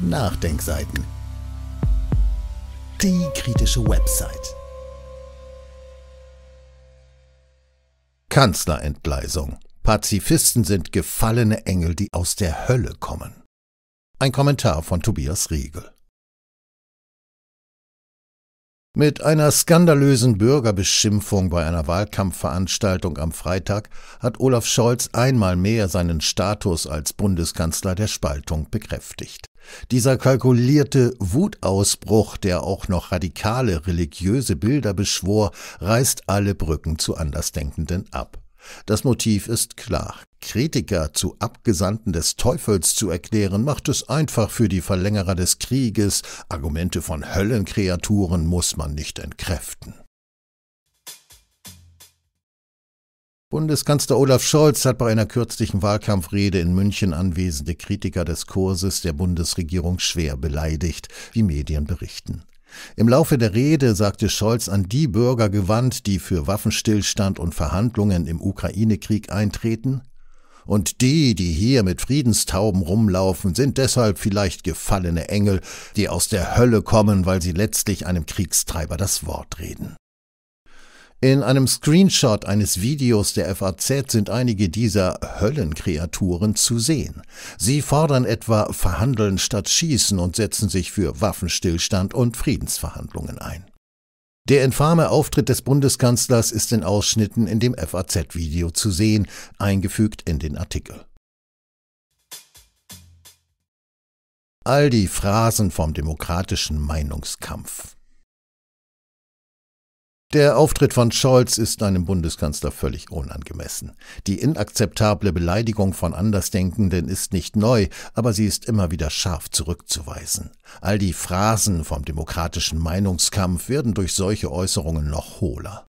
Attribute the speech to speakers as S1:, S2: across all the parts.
S1: Nachdenkseiten. Die kritische Website. Kanzlerentgleisung. Pazifisten sind gefallene Engel, die aus der Hölle kommen. Ein Kommentar von Tobias Riegel. Mit einer skandalösen Bürgerbeschimpfung bei einer Wahlkampfveranstaltung am Freitag hat Olaf Scholz einmal mehr seinen Status als Bundeskanzler der Spaltung bekräftigt. Dieser kalkulierte Wutausbruch, der auch noch radikale religiöse Bilder beschwor, reißt alle Brücken zu Andersdenkenden ab. Das Motiv ist klar. Kritiker zu Abgesandten des Teufels zu erklären, macht es einfach für die Verlängerer des Krieges. Argumente von Höllenkreaturen muss man nicht entkräften. Bundeskanzler Olaf Scholz hat bei einer kürzlichen Wahlkampfrede in München anwesende Kritiker des Kurses der Bundesregierung schwer beleidigt, wie Medien berichten. Im Laufe der Rede sagte Scholz an die Bürger gewandt, die für Waffenstillstand und Verhandlungen im Ukraine-Krieg eintreten, und die, die hier mit Friedenstauben rumlaufen, sind deshalb vielleicht gefallene Engel, die aus der Hölle kommen, weil sie letztlich einem Kriegstreiber das Wort reden. In einem Screenshot eines Videos der FAZ sind einige dieser Höllenkreaturen zu sehen. Sie fordern etwa Verhandeln statt Schießen und setzen sich für Waffenstillstand und Friedensverhandlungen ein. Der infame Auftritt des Bundeskanzlers ist in Ausschnitten in dem FAZ-Video zu sehen, eingefügt in den Artikel. All die Phrasen vom demokratischen Meinungskampf. Der Auftritt von Scholz ist einem Bundeskanzler völlig unangemessen. Die inakzeptable Beleidigung von Andersdenkenden ist nicht neu, aber sie ist immer wieder scharf zurückzuweisen. All die Phrasen vom demokratischen Meinungskampf werden durch solche Äußerungen noch hohler.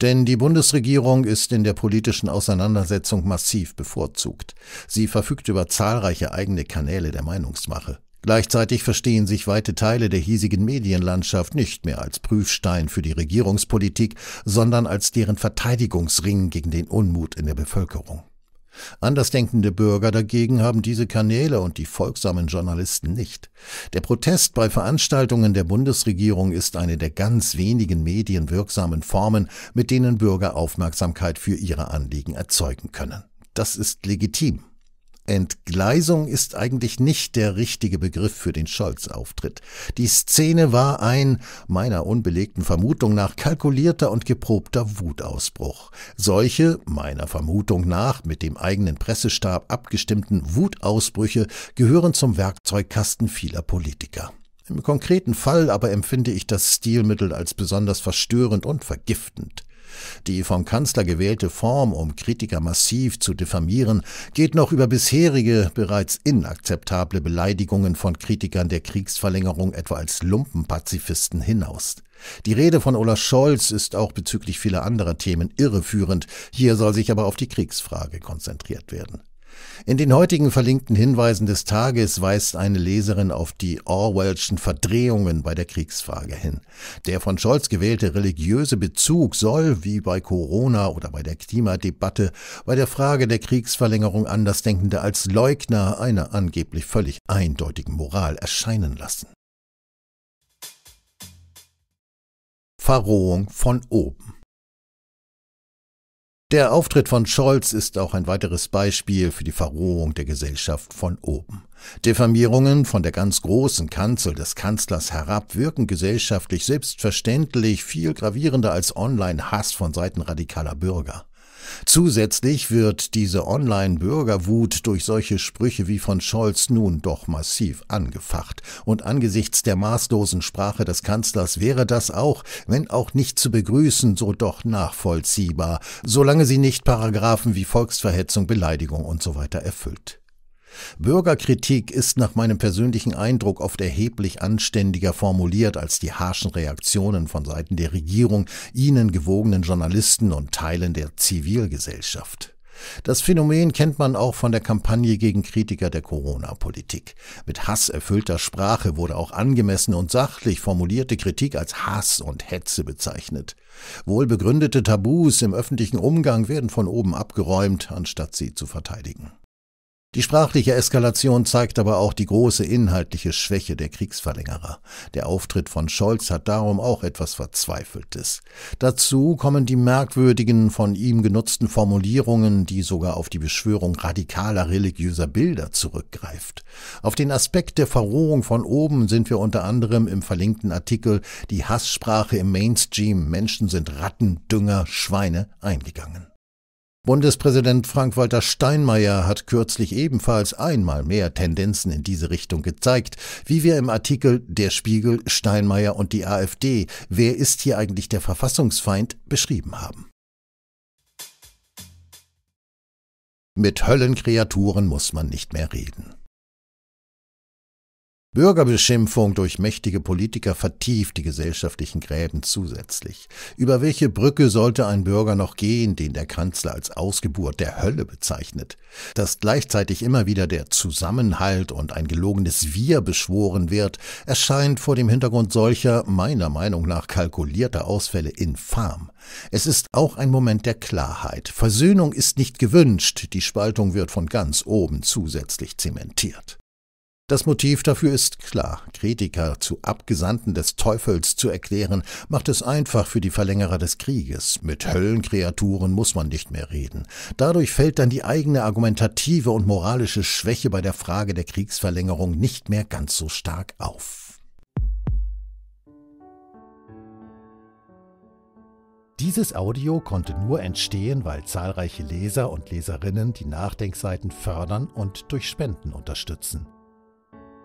S1: Denn die Bundesregierung ist in der politischen Auseinandersetzung massiv bevorzugt. Sie verfügt über zahlreiche eigene Kanäle der Meinungsmache. Gleichzeitig verstehen sich weite Teile der hiesigen Medienlandschaft nicht mehr als Prüfstein für die Regierungspolitik, sondern als deren Verteidigungsring gegen den Unmut in der Bevölkerung. Andersdenkende Bürger dagegen haben diese Kanäle und die folgsamen Journalisten nicht. Der Protest bei Veranstaltungen der Bundesregierung ist eine der ganz wenigen medienwirksamen Formen, mit denen Bürger Aufmerksamkeit für ihre Anliegen erzeugen können. Das ist legitim. Entgleisung ist eigentlich nicht der richtige Begriff für den Scholz-Auftritt. Die Szene war ein, meiner unbelegten Vermutung nach, kalkulierter und geprobter Wutausbruch. Solche, meiner Vermutung nach, mit dem eigenen Pressestab abgestimmten Wutausbrüche gehören zum Werkzeugkasten vieler Politiker. Im konkreten Fall aber empfinde ich das Stilmittel als besonders verstörend und vergiftend. Die vom Kanzler gewählte Form, um Kritiker massiv zu diffamieren, geht noch über bisherige, bereits inakzeptable Beleidigungen von Kritikern der Kriegsverlängerung etwa als Lumpenpazifisten hinaus. Die Rede von Olaf Scholz ist auch bezüglich vieler anderer Themen irreführend, hier soll sich aber auf die Kriegsfrage konzentriert werden. In den heutigen verlinkten Hinweisen des Tages weist eine Leserin auf die Orwellschen Verdrehungen bei der Kriegsfrage hin. Der von Scholz gewählte religiöse Bezug soll, wie bei Corona oder bei der Klimadebatte, bei der Frage der Kriegsverlängerung Andersdenkende als Leugner einer angeblich völlig eindeutigen Moral erscheinen lassen. Verrohung von oben der Auftritt von Scholz ist auch ein weiteres Beispiel für die Verrohung der Gesellschaft von oben. Diffamierungen von der ganz großen Kanzel des Kanzlers herab wirken gesellschaftlich selbstverständlich viel gravierender als Online-Hass von Seiten radikaler Bürger. Zusätzlich wird diese Online-Bürgerwut durch solche Sprüche wie von Scholz nun doch massiv angefacht. Und angesichts der maßlosen Sprache des Kanzlers wäre das auch, wenn auch nicht zu begrüßen, so doch nachvollziehbar, solange sie nicht Paragraphen wie Volksverhetzung, Beleidigung usw. So erfüllt. Bürgerkritik ist nach meinem persönlichen Eindruck oft erheblich anständiger formuliert als die harschen Reaktionen von Seiten der Regierung, ihnen gewogenen Journalisten und Teilen der Zivilgesellschaft. Das Phänomen kennt man auch von der Kampagne gegen Kritiker der Corona-Politik. Mit hasserfüllter Sprache wurde auch angemessen und sachlich formulierte Kritik als Hass und Hetze bezeichnet. Wohlbegründete Tabus im öffentlichen Umgang werden von oben abgeräumt, anstatt sie zu verteidigen. Die sprachliche Eskalation zeigt aber auch die große inhaltliche Schwäche der Kriegsverlängerer. Der Auftritt von Scholz hat darum auch etwas Verzweifeltes. Dazu kommen die merkwürdigen von ihm genutzten Formulierungen, die sogar auf die Beschwörung radikaler religiöser Bilder zurückgreift. Auf den Aspekt der Verrohung von oben sind wir unter anderem im verlinkten Artikel Die Hasssprache im Mainstream Menschen sind Ratten, Dünger, Schweine eingegangen. Bundespräsident Frank-Walter Steinmeier hat kürzlich ebenfalls einmal mehr Tendenzen in diese Richtung gezeigt, wie wir im Artikel Der Spiegel, Steinmeier und die AfD, wer ist hier eigentlich der Verfassungsfeind, beschrieben haben. Mit Höllenkreaturen muss man nicht mehr reden. Bürgerbeschimpfung durch mächtige Politiker vertieft die gesellschaftlichen Gräben zusätzlich. Über welche Brücke sollte ein Bürger noch gehen, den der Kanzler als Ausgeburt der Hölle bezeichnet? Dass gleichzeitig immer wieder der Zusammenhalt und ein gelogenes Wir beschworen wird, erscheint vor dem Hintergrund solcher, meiner Meinung nach kalkulierter Ausfälle infam. Es ist auch ein Moment der Klarheit. Versöhnung ist nicht gewünscht, die Spaltung wird von ganz oben zusätzlich zementiert. Das Motiv dafür ist klar. Kritiker zu Abgesandten des Teufels zu erklären, macht es einfach für die Verlängerer des Krieges. Mit Höllenkreaturen muss man nicht mehr reden. Dadurch fällt dann die eigene argumentative und moralische Schwäche bei der Frage der Kriegsverlängerung nicht mehr ganz so stark auf. Dieses Audio konnte nur entstehen, weil zahlreiche Leser und Leserinnen die Nachdenkseiten fördern und durch Spenden unterstützen.